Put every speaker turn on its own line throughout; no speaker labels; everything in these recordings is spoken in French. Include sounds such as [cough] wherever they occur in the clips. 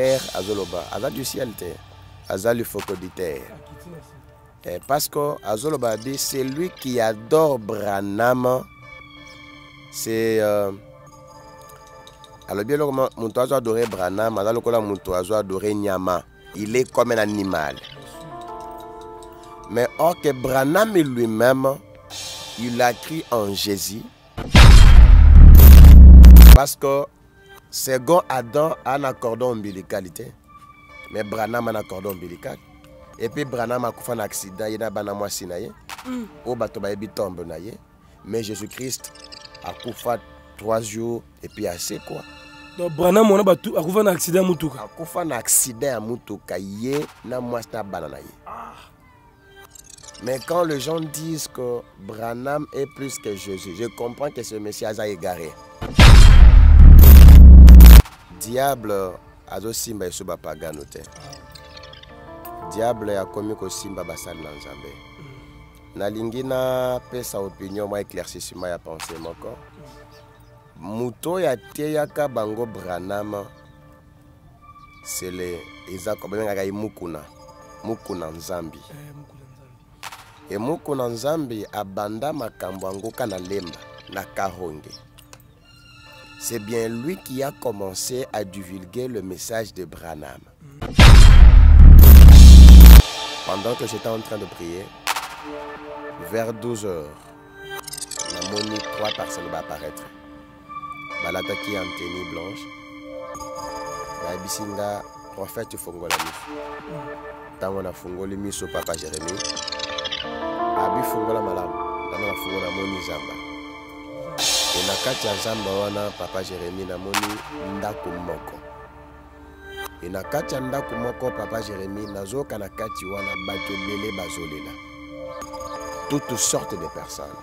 azoloba aza du ciel te aza terre eh, parce que azoloba c'est lui qui adore branam c'est euh, bien le moto azo adoré branam aza lokola moto azo adore nyama il est comme un animal mais or que branam lui-même il a crié en jésus parce que Second Adam a un cordon ombilicalité. Mais Branham a un cordon ombilical. Et puis Branham a fait un accident, il a un moi sinaye. Au bateau baby tombe naye. Mais Jésus-Christ a fait trois jours et puis assez quoi.
Donc Branham a
fait un accident Il A fait un accident Il Moutouka, yé na moi na mais quand les gens disent que Branham est plus que Jésus, je comprends que ce Messie a égaré. diable azosimba yesu bapagano te diable akomi kosimba basali na nzambe nalingi napesa opinion mwa éclaircissement ya pensé moko moto oyo ateyaka bango branam sele eza babengaka ye mukuna mukuna nzambi emuku eh, na nzambe abanda makambo yango ka na lemba na karonge c'est bien lui qui a commencé à divulguer le message de Branham. Pendant que j'étais en train de prier, vers 12 h la monique, trois personnes va apparaître. Balata qui est en tenue blanche, Babisinga, prophète Fongola Tant on a Fongoli mis au papa Jérémy. Abi Fongola Malam, Tangona Fongola Moni Zamba. e na kati ya zamba wana papa jérémi namoni ndako moko e na kati ya ndako moko papa jérémi nazoyoka na kati wana bato ebele bazolela toute sorte de personne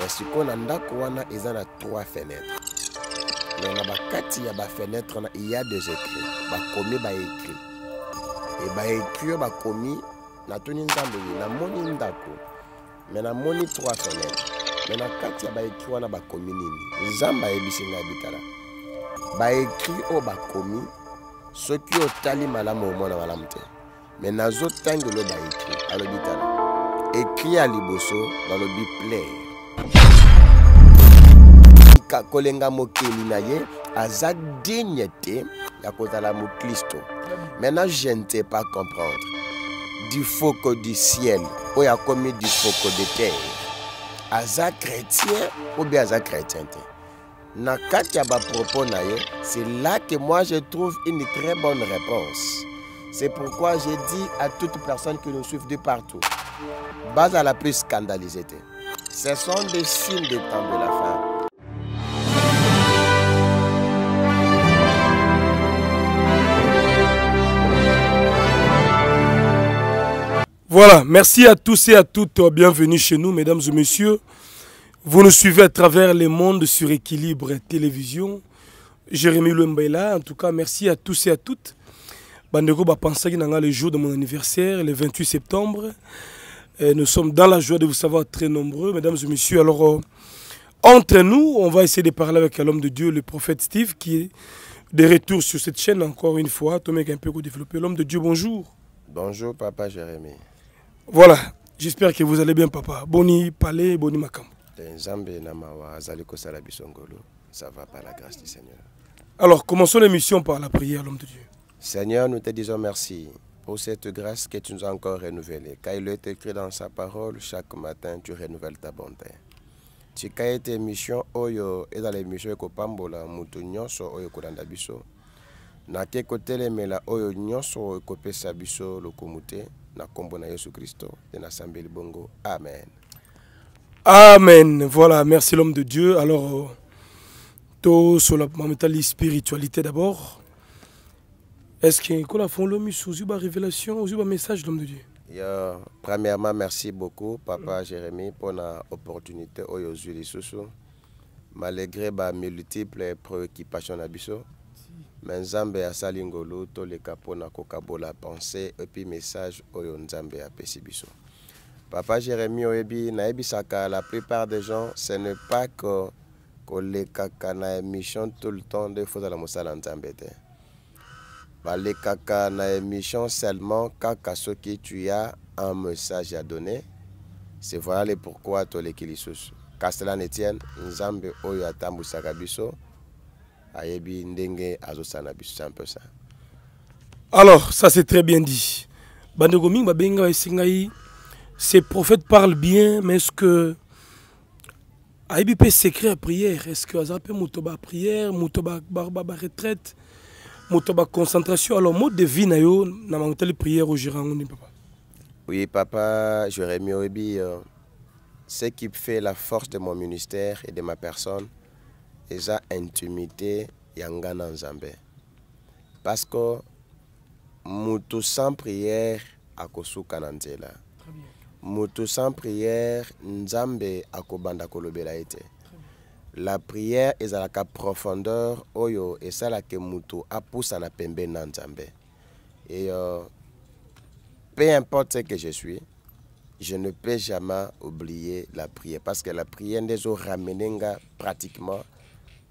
me sikoyo na ndako wana eza na trois fenêtre me na bakati ya bafenetre wana eya des écrit bakomi baécrit e baécrit oyo bakomi natuni nzambe ye namoni ndako me namoni trois fenêtre me na kati ya baekri wana bakomi nini nzambe ayebisi ngai bitala baekri oyo bakomi soki otali malamu omona malamu te me nazotangela oyo baekri alobi tala ekri ya liboso balobi plaire kolenga mokeli na ye aza digne te ya kozala moklisto maintenant je ne sais pas comprendre difoko du ciel oyo akomi difoko de terre aza chrétien ou bien aza chrétien na propos, c'est là que moi je trouve une très bonne réponse c'est pourquoi je dis à toute personne qui nous suivent de partout à la plus scandalisée ce sont des signes des temps de la fin
Voilà, merci à tous et à toutes. Euh, bienvenue chez nous, mesdames et messieurs. Vous nous suivez à travers les mondes sur Équilibre Télévision. Jérémy Louemba En tout cas, merci à tous et à toutes. Bandeko y a le jour de mon anniversaire, le 28 septembre. nous sommes dans la joie de vous savoir très nombreux, mesdames et messieurs. Alors, euh, entre nous, on va essayer de parler avec l'homme de Dieu, le prophète Steve, qui est de retour sur cette chaîne encore une fois. Tomé un peu développer. L'homme de Dieu, bonjour.
Bonjour, papa Jérémy.
Voilà, j'espère que vous allez bien papa. Boni Palais, Boni Makam.
Ça va par la grâce du Seigneur.
Alors, commençons l'émission par la prière, l'homme de Dieu.
Seigneur, nous te disons merci pour cette grâce que tu nous as encore renouvelée. Car il est écrit dans sa parole, chaque matin, tu renouvelles ta bonté. Tu as été mission et dans l'émission na te mela oyo nyoso ekopesa biso lokumu lokomute na nkombo na yesu kristo na sambeli bongo amen
amen voilà merci l'homme de dieu alors la mentalité spiritualité d'abord est ce que ekola une révélation sous un message de l'homme de dieu
Yo, premièrement merci beaucoup papa pour notre opportunité oyo ozwi lisusu malgré bamultiple préoccupation na biso me nzambe sali ngolu toleka na kokabola et puis message oyo nzambe pesi biso papa jérémie oyebi sakala la plupart des gens ce n'est pas que kaka na émission tout le temps nde la mosala nzambe te kaka na émission seulement kaka soki tu as un message à donner c'est voilà le pourquoi to lisusu kasi Castellan etienne nzambe oyo atambwisaka Sakabiso, ndenge
alors ça c'est très bien dit ces prophètes parlent bien mais est-ce que peut secret prière est-ce que Azampe mutoba prière, prière, retraite, concentration alors mode de vie Nayo, prière au papa
oui papa je mieux euh, ce qui fait la force de mon ministère et de ma personne eza intimité ya nga na nzambe parce que moto sans prière akosuka na nzela moto sans prière nzambe akobanda kolobela ete la prière ezalaka profondeur oyo esalaka moto na pembe na nzambe et euh, peu importe ce que je suis je ne peux jamais oublier la prière parce que la prière nous ramène nga pratiquement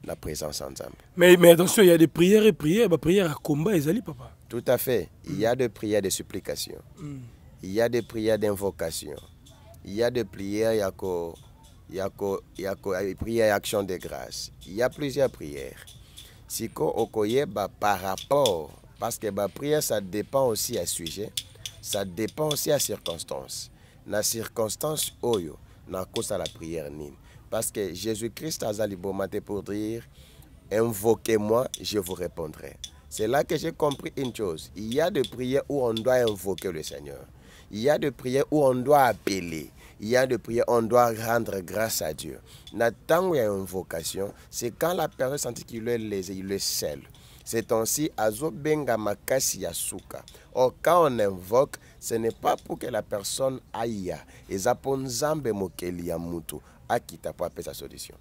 la présence ensemble.
Mais, mais attention, il y a des prières et prières, bah, prières à combat, papa.
Tout à fait. Il y a des prières de supplication. Mm. Il y a des prières d'invocation. Il y a des prières, il y action de grâce. Il y a plusieurs prières. Si okoye bah, par rapport, parce que bah, prière, ça dépend aussi à sujet, ça dépend aussi à circonstances La circonstance, oyo, na cause à la prière nine parce que Jésus-Christ a dit pour dire, invoquez-moi, je vous répondrai. C'est là que j'ai compris une chose. Il y a des prières où on doit invoquer le Seigneur. Il y a des prières où on doit appeler. Il y a des prières où on doit rendre grâce à Dieu. Nathan, il y a une invocation, C'est quand la personne sentit qu'il est lésé, il est seul. C'est ainsi Azobenga Makasi Yasuka. Or, quand on invoque, ce n'est pas pour que la personne aille. Et Zaponzambe pas sa solution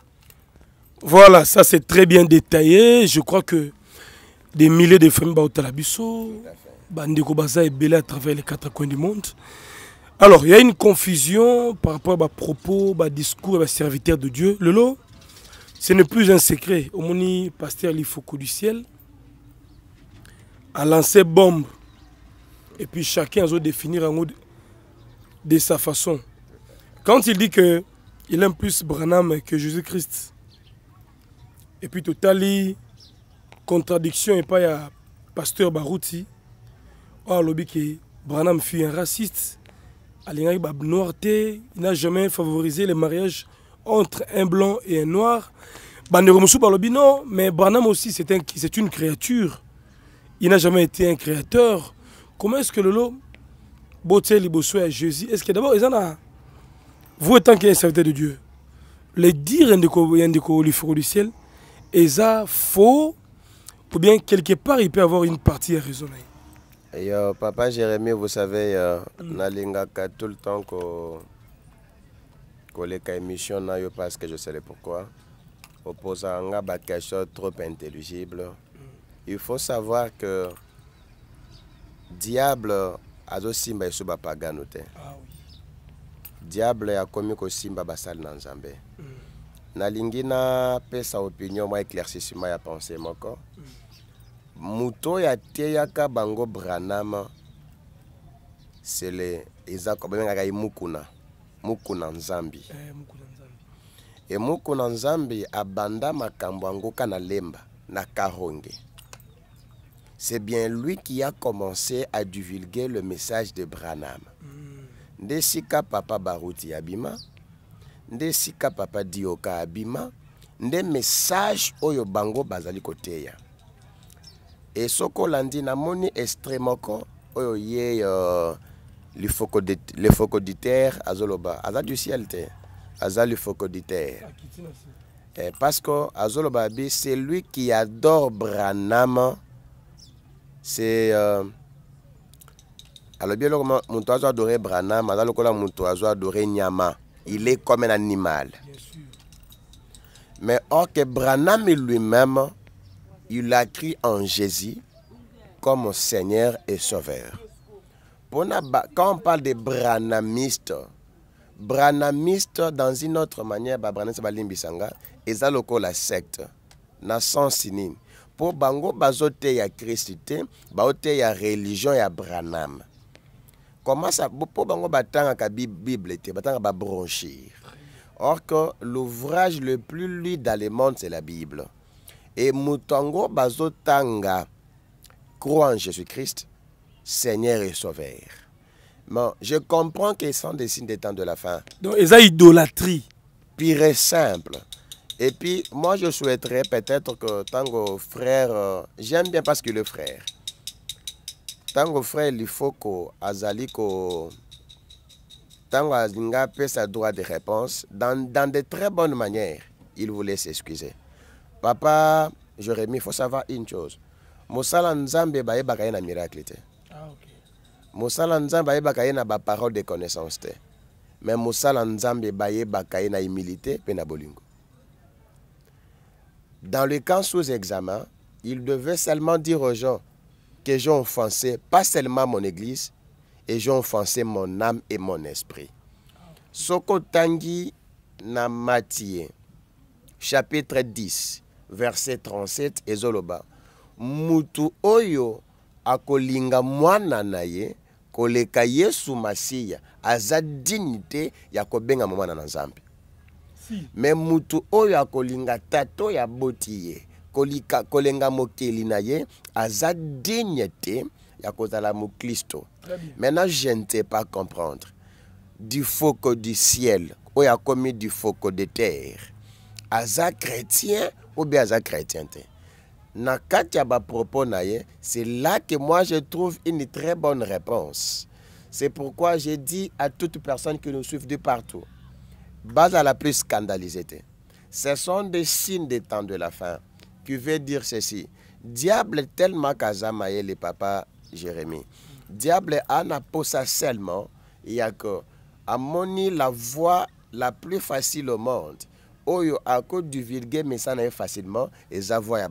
voilà ça c'est très bien détaillé je crois que des milliers de sont au biso bandeko baza à travers les quatre coins du monde alors il y a une confusion par rapport à propos ma discours et serviteurs serviteur de dieu Le lot, ce n'est plus un secret omoni pasteur lifoko du ciel a lancé bombe et puis chacun a définir un mot de sa façon quand il dit que il aime plus Branham que Jésus-Christ. Et puis, totalement contradiction, et pas à Pasteur Barouti. Oh, que Branham fut un raciste. Il n'a jamais favorisé les mariages entre un blanc et un noir. par un non, mais Branham aussi, c'est un, une créature. Il n'a jamais été un créateur. Comment est-ce que le lot, Botel, Jésus, est-ce que d'abord, ils en ont vous étant qu'un serviteur de Dieu, le dire indiko du ciel, est ça faux, ou bien quelque part il peut avoir une partie raisonnée.
Et, euh, papa Jérémie, vous savez, euh, mm. tout le temps que les émission parce que je sais pas pourquoi. à quelque question trop intelligible. Mm. Il faut savoir que diable a aussi bapagano te. Ah, oui diable akomi kosimba basali mm. na nzambe mm. nalingi napesa opinion mwa éclaircissement ya pensé moko moto mm. oyo ateyaka bango branam sele eza babengaka ye mukuna mukuna nzambi eh, emukuna nzambi abanda makambo yango na lemba na karonge c'est bien lui qui a commencé à divulguer le message de branama mm ndesika papa baruti abima des sika papa dioka abima des message oyo bango bazali koteya esokola ndi namoni estre moko oyo ye uh, terre azoloba aza du ciel te aza lefocoditaire parce que azoloba c'est lui qui adore branam c'est euh, alors bien moto azwa adore branam aza lokola moto adore nyama il est comme un animal mais or que branam lui-même il a cri en jésus comme seigneur et sauveur quand on parle de branamiste branamiste dans une autre manière bah, et ça eza la secte na sans synime Pour bango bazoteya kristité bah, ya religion ya branam comment ça pour bango la bible te batanga ba or que l'ouvrage le plus lu dans le monde c'est la bible et mutango bazotanga croit en Jésus-Christ Seigneur et sauveur je comprends qu'ils sont des signes des temps de la fin
donc ils ont idolâtrie
pire et simple et puis moi je souhaiterais peut-être que tango frère euh, j'aime bien parce que le frère Tango frère lifoko azali ko tango zinga pesa droit de réponse dans, dans de très bonnes manières, il voulait s'excuser papa il faut savoir une chose mosala nzambe baye des na miracle te ah, mosala nzambe baye ye na parole de connaissance te Mais mosala nzambe baye ye na humilité pe na bolingo dans le camp sous examen il devait seulement dire aux gens que j'ai offensé pas seulement mon église, et j'ai offensé mon âme et mon esprit. Soko Tangi na Matthieu, chapitre 10, verset 37, ezoloba. Mutu oyo akolinga mwana na ye koleka yesu masiya aza dini te ya kobengama mwana na nzambe si. me mutu oyo akolinga tata oyo aboti ye kolenga mokeli na ye aza dignité ya kozala maintenant je ne sais pas comprendre du foco du ciel a commis du foco de terre aza chrétien ou bien aza chrétien na kati ya bapropos c'est là que moi je trouve une très bonne réponse c'est pourquoi j'ai dit à toute personne qui nous suivent de partout à la plus scandalisée ce sont des signes des temps de la fin qui veux dire ceci. Diable tellement Kazamaye le papa Jérémie. Diable anaposa seulement, il y a que la voie la plus facile au monde. Oyo à cause du vulgaire mais ça n'est facilement et ça voie à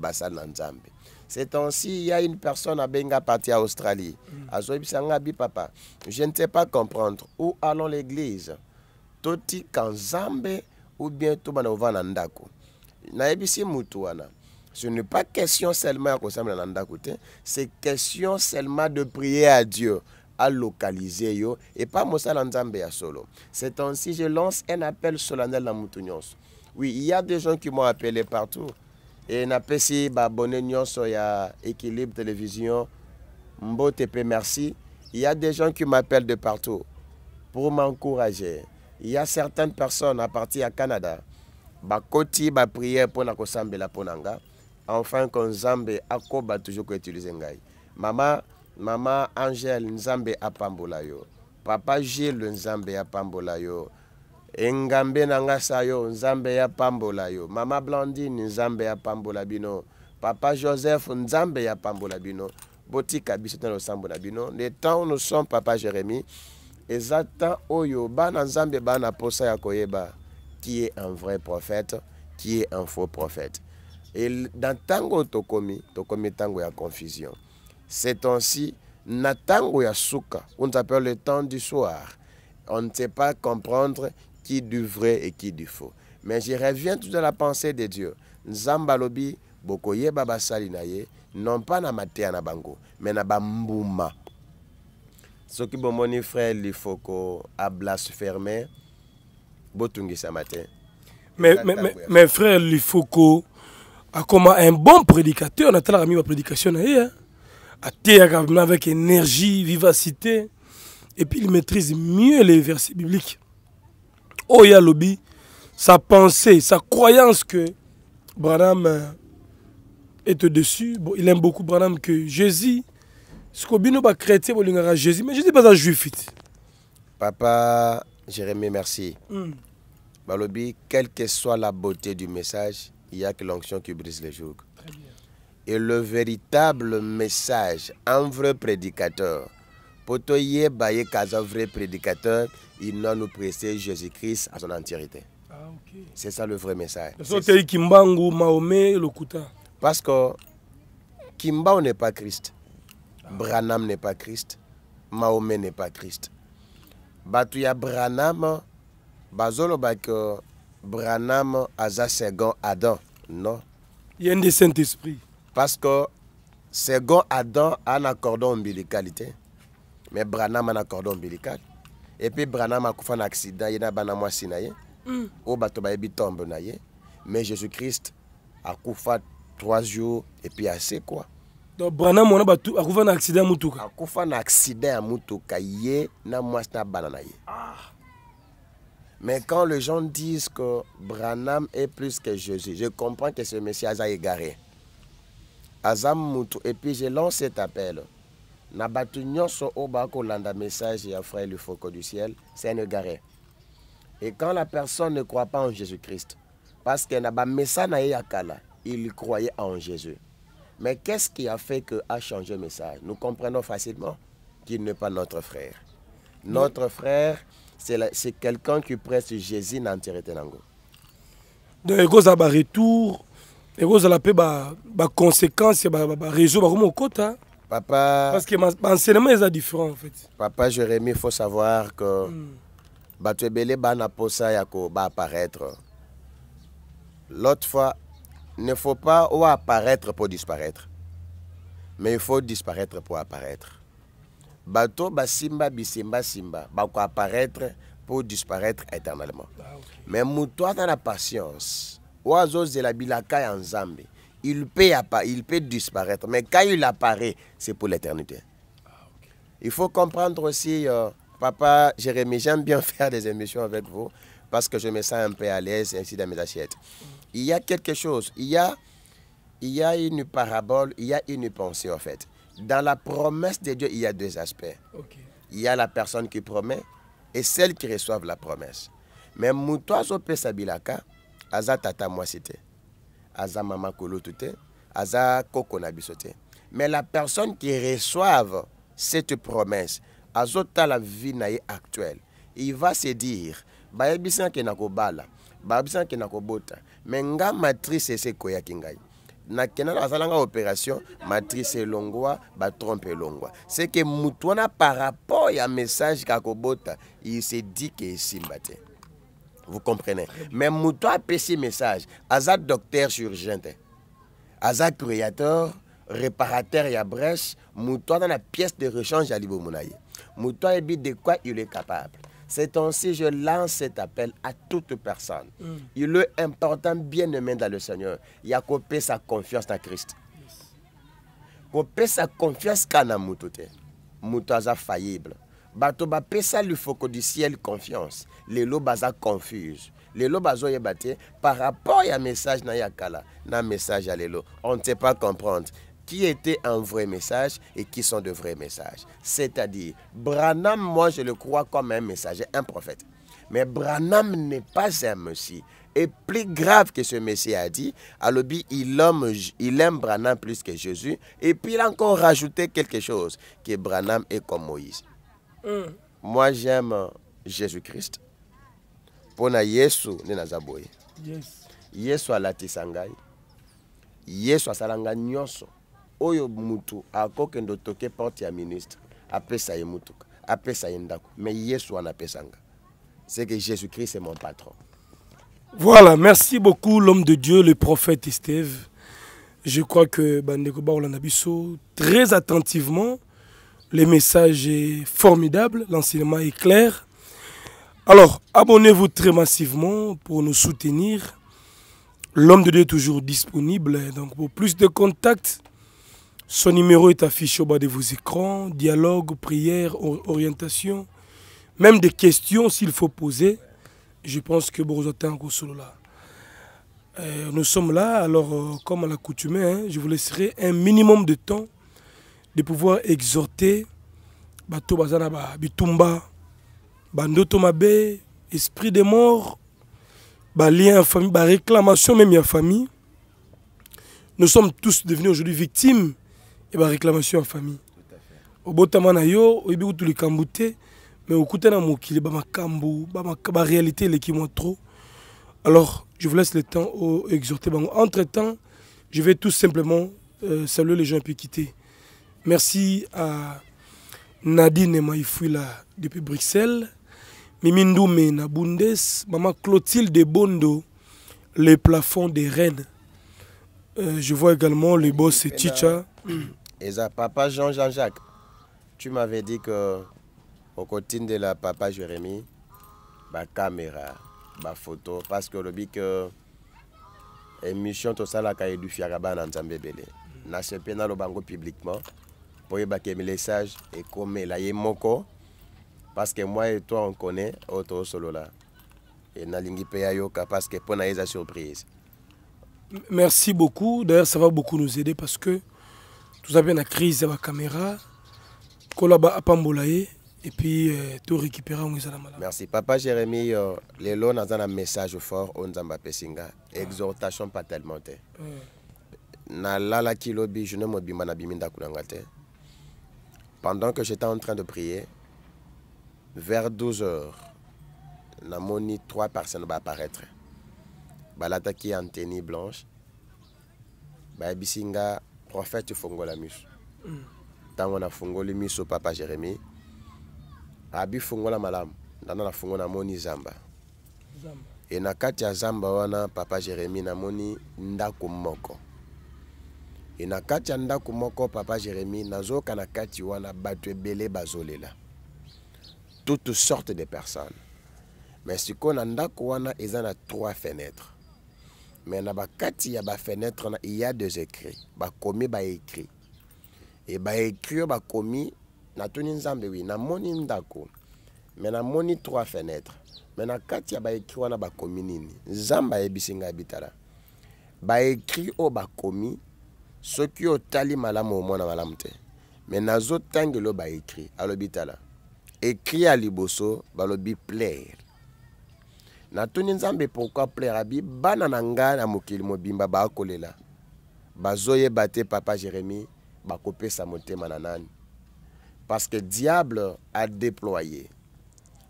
C'est ainsi, il y a une personne à Benga partie à Australie. Mm. a papa. Je ne sais pas comprendre. Où allons l'église Toti Kanzambe ou bien na ebi Naebisi Mutuana. Ce n'est pas question seulement de c'est question seulement de prier à Dieu à localiser yo et pas Moussa Lanzambe à solo. C'est ainsi je lance un appel solennel à Moutounios. Oui, il y a des gens qui m'ont appelé partout. Et n'a pas si abonné sur Équilibre Télévision. Mbo TP, merci. Il y a des gens qui m'appellent de partout pour m'encourager. Il y a certaines personnes à partir à Canada. Bakoti, ba prier pour la punanga. Ponanga enfin ko nzambe akoba toujours utiliser ngai mama mama Angèle, nzambe pambola yo papa Gilles, nzambe pambola yo engambe na nga yo nzambe pambola yo mama blandine nzambe pambola bino papa joseph nzambe pambola bino botika biso no Zambola bino le temps où nous sommes papa Jérémy, Exactement, temps oyo bana nzambe bana posa ya koyeba qui est un vrai prophète qui est un faux prophète et dans tango tokomi, tokomi tango ya confusion. Ces temps-ci, na tango ya souka, on s'appelle le temps du soir. On ne sait pas comprendre qui du vrai et qui du faux. Mais je reviens tout à la pensée de Dieu. Nzambalobi, lobi bokoyeba basali non pas na matea na bango, mais na bambuma. soki bomoni frère lifoko Botungi ce matin
mais, mais, mais frère lifoko comme un bon prédicateur on hein. a mis avec énergie vivacité et puis il maîtrise mieux les versets bibliques oh, lobby sa pensée sa croyance que branham euh, est au-dessus bon, il aime beaucoup branham que jésus a bino bachrétien bolingaka jésus mais jésus un juif
papa Jérémy merci mm. quelle que soit la beauté du message il n'y a que l'onction qui brise les jougs. Et le véritable message, un vrai prédicateur, Potoye Baye un vrai prédicateur, il nous prêcher Jésus-Christ à son entièreté. Ah, C'est ça le vrai message. Parce que Kimba n'est pas Christ, ah. Branham n'est pas Christ, Mahomet n'est pas Christ. Batuya Branham, Bazolo Branham aza Segon Adam. Non. Il y a un Saint-Esprit. Parce que Segon Adam a un cordon ombilical. Mais Branham a un cordon ombilical. Et puis Branham a fait un accident. Il mm. bah, y a un mois sinaï. Au bateau, il tombe. Mais Jésus-Christ a fait trois jours et puis assez quoi. Donc Branham a fait un accident à Moutouka. A fait un accident à Moutouka. Il y a un mois sinaï. Mais quand les gens disent que Branham est plus que Jésus, je comprends que ce message a égaré. et puis je lance cet appel. Nabatu message et frère le du ciel, c'est égaré. Et quand la personne ne croit pas en Jésus-Christ, parce que il croyait en Jésus. Mais qu'est-ce qui a fait que a changé le message Nous comprenons facilement qu'il n'est pas notre frère. Notre frère, c'est quelqu'un qui presse Jésus dans la Il
donc il y a réseau conséquences, ya baréseau
papa parce que l'enseignement
est différent en fait
papa il faut savoir que tu es ebele bas apparaître. l'autre fois il ne faut pas apparaître pour disparaître mais il faut disparaître pour apparaître bato basimba Bako apparaître pour disparaître éternellement ah, mais toi dans la patience de la bilaka ya nzambe il peut, il peut disparaître mais quand il apparaît c'est pour l'éternité ah, il faut comprendre aussi euh, papa jérémy j'aime bien [laughs] faire des émissions avec vous parce que je me sens un peu à l'aise ainsi dans mes assiettes mm. il y a quelque chose il y a il y a une parabole il y a une pensée en fait dans la promesse de Dieu, il y a deux aspects. Il y a la personne qui promet et celle qui reçoit la promesse. Mais Moutoazo Pesabilaka, Aza Tata Moisite, Aza Mama Kolotute, Aza bisoté. Mais la personne qui reçoit cette promesse, Azota la vie actuelle, il va se dire, ba Kenakobala, kenako Kenakobota, Menga Matrice Sekoya Kingai a langa opération matrice elongwa batrompe elongwa c'est que motu que par rapport ya message kakobota il se dit que s'est battu. vous comprenez mais motu apesi message aza docteur urgent créateur réparateur ya brèche motu dans la pièce de rechange ya l'ibomonaie na ye de quoi il est capable c'est ainsi je lance cet appel à toute personne. Mm. Il est important, bien-aimé dans le Seigneur, il y a copé sa confiance dans Christ. Copé sa confiance kana mutote. Mutaza faillible. Bato ba pesa lui que du ciel confiance. Les baza confuse. lelo bazoyeba te par rapport à message na yakala na message à Lélo. on ne sait pas comprendre qui était un vrai message et qui sont de vrais messages. C'est-à-dire, Branham, moi je le crois comme un messager, un prophète. Mais Branham n'est pas un messie. Et plus grave que ce messie a dit, Alobi, il aime, il aime Branham plus que Jésus. Et puis il a encore rajouté quelque chose, que Branham est comme Moïse. Mm. Moi j'aime Jésus-Christ. pour Yesu, Nenazaboye. Yes. Yesu tisangai. Yesu asalanga nyoso ministre mais c'est que jésus-christ est mon patron voilà
merci beaucoup l'homme de dieu le prophète steve je crois que bandeko Baolanabiso très attentivement le message est formidable l'enseignement est clair alors abonnez-vous très massivement pour nous soutenir l'homme de dieu est toujours disponible donc pour plus de contacts son numéro est affiché au bas de vos écrans. Dialogue, prière, orientation. Même des questions s'il faut poser. Je pense que Kosolola. là. Euh, nous sommes là, alors euh, comme à l'accoutumée, hein, je vous laisserai un minimum de temps de pouvoir exhorter Bato Bitumba, bando tomabe, Esprit des morts, lien famille, réclamation même à famille. Nous sommes tous devenus aujourd'hui victimes et ma bah, réclamation en famille Au bout temps, on yo eu tous les te mais ma na ma bamakambo baréalité bah, réalité mwa trop alors je vous laisse le temps au exhorter entre temps je vais tout simplement euh, saluer les gens qui puis quitter merci à nadine et Maïfouila depuis bruxelles Mimindou Mena na bundes clotilde bondo le plafond des reines. Euh, je vois également le boss Ticha
[clears throat] Et ça, papa Jean-Jean-Jacques, tu m'avais dit que au côté de la papa Jérémy, ma caméra, ma photo, parce que le bic euh, émission tout ça là est du fiaraba dans Zambébélé. Mm. Na se pena le bango publiquement pour y baquer mes messages et comme la y moko parce que moi et toi on connaît autour solo là. Et na lingi peya yoka parce que pour na surprise.
Merci beaucoup. D'ailleurs, ça va beaucoup nous aider parce que tout ça mpe na crise la caméra kola baapambola ye puis.. torécupéra euh, tout récupérer na malamu
merci papa Jérémie.. euh, lelo naza un message fort oyo nzambe apesi exhortation pas tellement te mm. na lobi journe mobimba nabimi ndako na Biminda te pendant que j'étais en train de prier vers 12 heures moni trois personnes va apparaître, l'attaquer en tenue blanche ba bisinga prophète fongola miso ntango nafungoli miso papa jérémi abi fungola malamu ndana na fungo namoni zamba e na kati ya zamba wana papa jérémi namoni ndako moko e na kati ya ndako moko papa jérémi nazoyoka na kati wana bato ebele bazolela toute sorte de personnes mais sikoyo na ndako wana eza na trois fenêtre me na bakati ya bafenetre wana il y a des écrits bakomi baécrit e baécrit oyo bakomi natuni nzambe wi namoni ndako me namoni trois fenêtre me na kati ya baécrit wana bakomi nini nzambe eh, ayebisi ngai bitala baécrit oyo oh, bakomi soki otali malamu omona malamu te me nazotangela oyo baécrit alobi tala écrit ya liboso balobi plaire natuni nzambe pourkui plaire abi bana na ngai na mokili mobimba baakolela bazoyeba te papa jérémi bakopesa motema na nani parce que diable adéploye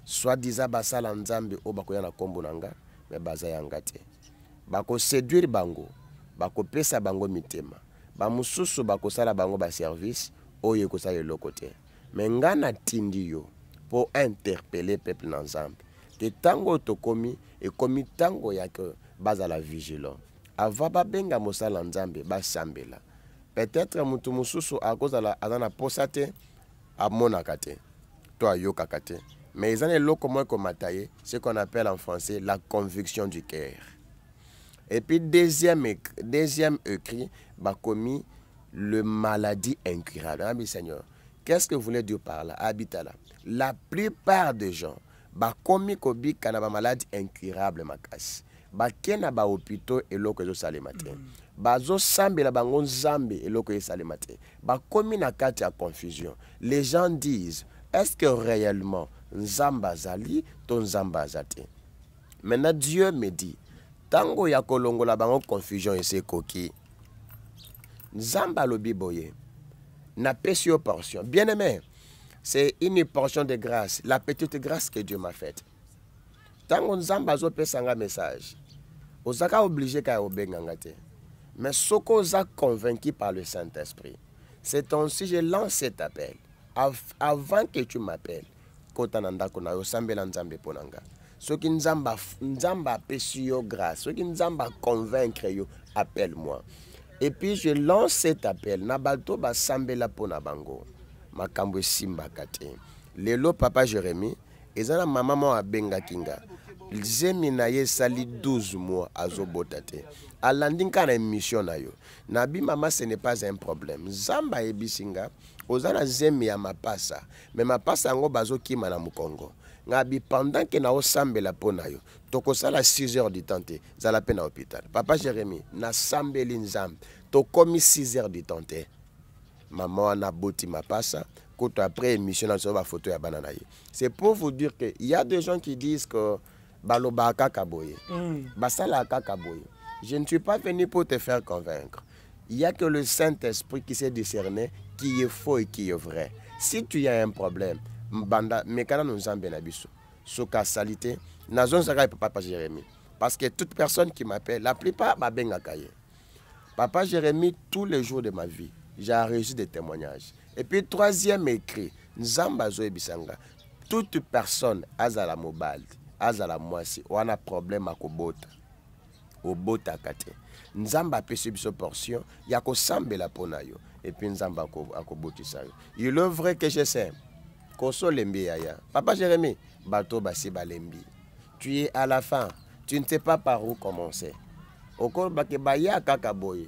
soi-disant basala nzambe oyo bakoya na nkombo na nga me baza yanga te bakoséduire bango bakopesa bango mitema bamosusu bakosala bango baservice oyo ekosala eloko te me ngai natindi yo mpo interpele peuple na nzambe te tango tokomi ekomi tango ya ke bazala vigilant ava babenga mosala nzambe basambela peut-être motu mosusu akozala aza na posa te amonaka te to ayokaka te mais eza na eloko moko ekomata ye ce qu'on appelle en français la conviction du cœur et puis deuxième, deuxième écrit bakomi le maladie incurable ami seigneur qu'est ce que vous voulez dire par là habitala la plupart des gens bakomi kobika na bamaladi incurable makasi bakena na bahopitau eloko ezosalema te mm. bazosambela bango nzambe eloko esalema te bakomi na kati ya confusion les gens disent est-ce que réellement nzambe azali to nzambe aza te maintenant dieu me dit ntango ya kolongola bango confusion esi ekoki nzambe alobi boye napesi yo portion bien aimé c'est une portion de grâce, la petite grâce que Dieu m'a faite. Tant a un message, ozaka obligé de obenganga Mais ce qu'on convaincu par le Saint-Esprit, c'est ainsi que je lance cet appel. Avant que tu m'appelles, kota tu m'appelles, yo sambela nzambe ponanga, na nga soki ont nzambe yo grâce soki yo appelle moi et puis je lance cet appel Nabato ba basambela pona bango makambo esimbaka te lelo papa jérémi eza na mama moko abengaki nga zemi na ye esali 12 mois azobota te alandi nka na émission na yo nabi mama ce n'est pas un problème nzambe ayebisi nga oza na zemi ya mapasa me mapasa yango bazokima na mokongo ngabi pendant ke naosambela mpo na yo tokosala 6 heures du temps te zala mpe na hôpital papa jérémi nasambeli nzambe tokómi 6 heures du temps te maman wana boti mapasa koto après émission dans biso photo ya bana c'est pour vous dire que il y a des gens qui disent que balobaka kaka Basala mm. je ne suis pas venu pour te faire convaincre il y a que le Saint-Esprit qui sait discerner qui est faux et qui est vrai si tu as un problème mbanda mekana un nzambe na biso soka salite nazonzaka ye papa jérémie parce que toute personne qui m'appelle la plupart babengaka kayé papa jérémie tous les jours de ma vie j'ai reçu des témoignages. Et puis, troisième écrit, Nzambazo Ebisanga. Toute personne, Azala Mobile, Azala Moisi, on a problème à Kobota. Obota Kate. Nzamba apesi biso portion, Il y a kosambela pona yo. Et puis Nzamba à yo. Il est vrai que je sais. Koso lembi Papa Jérémy, bato basi balembi. Tu es à la fin. Tu ne sais pas par où commencer. Okor bake baya kaka boye.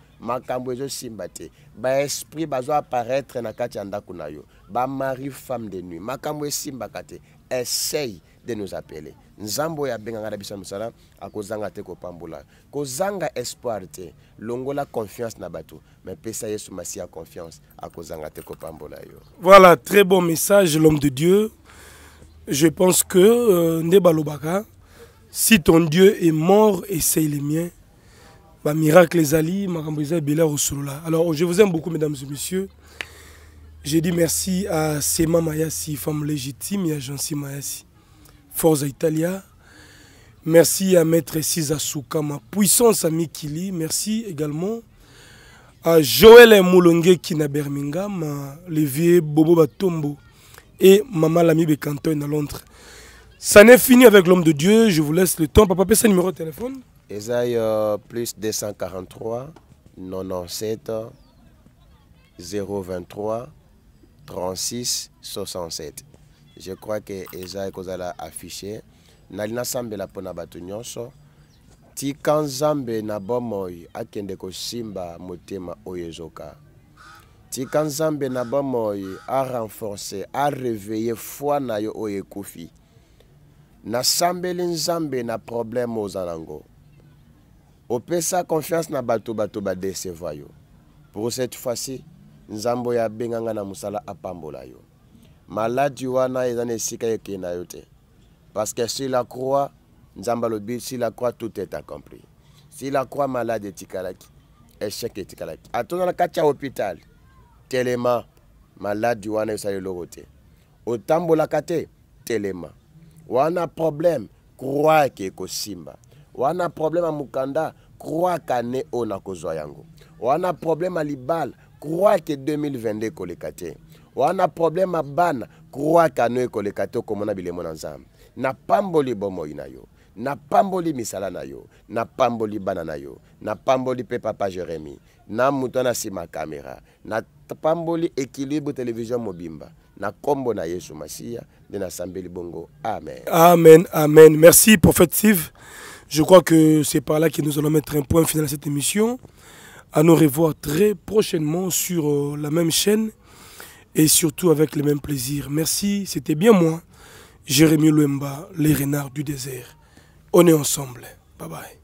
makambo ezosimba te baesprit bazo apparaître na kati ya ndako na yo bamari femme de nuit makambo esimbaka te essaye de nous appeler nzambe oyo abengaka na biso ya mosala akozanga te kopambola kozanga espoir te longola confiance na bato mais pesa yesu masiya confiance akozanga te kopambola yo
voilà très bon message l'homme de dieu je pense que euh, nde balobaka si ton dieu est mort essaye le mien miracle les alliés, Alors je vous aime beaucoup mesdames et messieurs. J'ai dit merci à Sema Mayassi, femme légitime, et à Jansi Mayassi, Forza Italia. Merci à Maître Sisa ma puissance amie Kili. Merci également à Joël Moulongue qui na Birmingham, Bobo Batombo et Maman Lami Becanton à Londres. Ça n'est fini avec l'homme de Dieu. Je vous laisse le temps. Papa, passe le numéro de téléphone.
Esaïe plus 243 97 023 36 67 je crois que eza ekozala affiché nali nasambela mpona bato nyonso tika nzambe na bomoi akende kosimba motema oyo ezoka tika nzambe na bomoi arenforce areveye foi na yo oyo ekufi nasambeli nzambe na probleme oza nango opesa confiance na bato bato badecevoir yo pour cette fois-ci nzambe oyo abenga nga na mosala apambola yo maladi wana eza na esika ekei na yo te parce que sur la croix nzambe alobi sur la croix tout est accompli sur la croix malade etikalaki échec etikalaki atonda na kati ya hôpital telema maladi wana esala eloko te otambolaka te telema wana problème croix eke ekosimba wana problème à mukanda kwaka ne oyo nakozwa yango wana problème Libal, crois que 2022 kolekate. wana problème à bana kwaka no ekoleka te mon monanzam na pamboli bomo inayo. na yo napamboli misala na yo napamboli bana na yo papa Jérémy, na si ma caméra, Na pamboli équilibre télévision mobimba na kombo na yesu de na nasambeli bongo amen
amen amen merci prophète steve je crois que c'est par là que nous allons mettre un point final à cette émission. À nous revoir très prochainement sur euh, la même chaîne et surtout avec le même plaisir. Merci, c'était bien moi, Jérémy Louemba, les renards du désert. On est ensemble. Bye bye.